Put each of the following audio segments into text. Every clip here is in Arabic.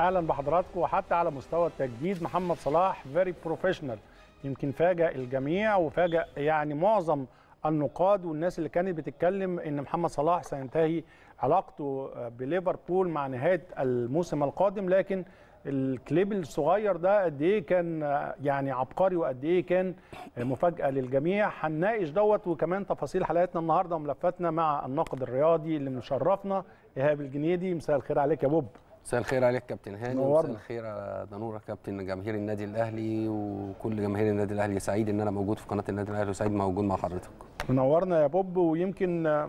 اهلا بحضراتكم وحتى على مستوى التجديد محمد صلاح فيري بروفيشنال يمكن فاجئ الجميع وفاجئ يعني معظم النقاد والناس اللي كانت بتتكلم ان محمد صلاح سينتهي علاقته بليفربول مع نهايه الموسم القادم لكن الكليب الصغير ده قد ايه كان يعني عبقري وقد ايه كان مفاجاه للجميع هنناقش دوت وكمان تفاصيل حلقتنا النهارده وملفاتنا مع الناقد الرياضي اللي مشرفنا ايهاب الجنيدي مساء الخير عليك يا بوب مساء الخير عليك كابتن هاني مساء الخير على دانوره كابتن جماهير النادي الاهلي وكل جماهير النادي الاهلي سعيد ان انا موجود في قناه النادي الاهلي وسعيد موجود مع حضرتك منورنا يا بوب ويمكن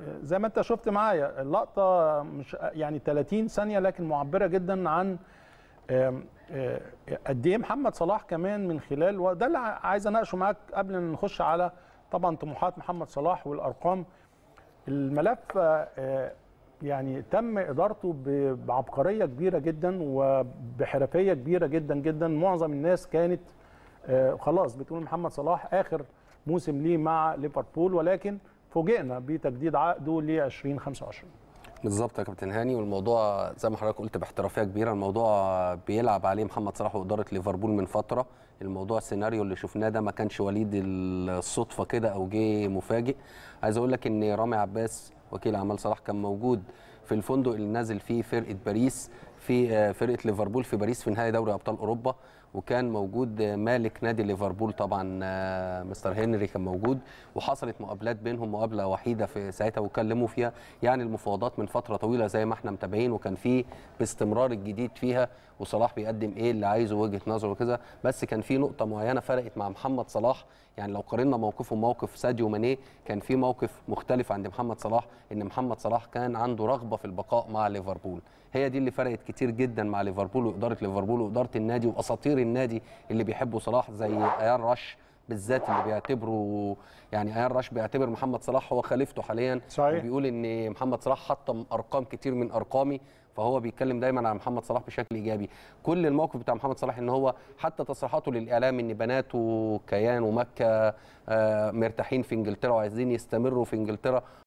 زي ما انت شفت معايا اللقطه مش يعني 30 ثانيه لكن معبره جدا عن قد ايه محمد صلاح كمان من خلال وده اللي عايز اناقشه معاك قبل ما نخش على طبعا طموحات محمد صلاح والارقام الملف يعني تم ادارته بعبقريه كبيره جدا وبحرفيه كبيره جدا جدا معظم الناس كانت آه، خلاص بتقول محمد صلاح اخر موسم ليه مع ليفربول ولكن فوجئنا بتجديد عقده ل 2025 بالظبط يا كابتن هاني والموضوع زي ما حضرتك قلت باحترافيه كبيره الموضوع بيلعب عليه محمد صلاح واداره ليفربول من فتره الموضوع السيناريو اللي شفناه ده ما كانش وليد الصدفه كده او جه مفاجئ عايز اقول لك ان رامي عباس وكيل اعمال صلاح كان موجود في الفندق اللي نازل فيه فرقه باريس في آه، فرقه ليفربول في باريس في نهائي دوري ابطال اوروبا وكان موجود مالك نادي ليفربول طبعا آه، مستر هنري كان موجود وحصلت مقابلات بينهم مقابله وحيده في ساعتها واتكلموا فيها يعني المفاوضات من فتره طويله زي ما احنا متابعين وكان في باستمرار الجديد فيها وصلاح بيقدم ايه اللي عايزه وجهه نظره وكذا بس كان في نقطه معينه فرقت مع محمد صلاح يعني لو قارنا موقفه وموقف ساديو ماني كان في موقف مختلف عند محمد صلاح ان محمد صلاح كان عنده رغبه في البقاء مع ليفربول هي دي اللي فرقت كتير كتير جدا مع ليفربول واداره ليفربول واداره النادي واساطير النادي اللي بيحبوا صلاح زي ايان راش بالذات اللي بيعتبره يعني ايان راش بيعتبر محمد صلاح هو خليفته حاليا صحيح بيقول ان محمد صلاح حطم ارقام كتير من ارقامي فهو بيتكلم دايما عن محمد صلاح بشكل ايجابي كل الموقف بتاع محمد صلاح ان هو حتى تصريحاته للاعلام ان بناته كيان ومكه آه، مرتاحين في انجلترا وعايزين يستمروا في انجلترا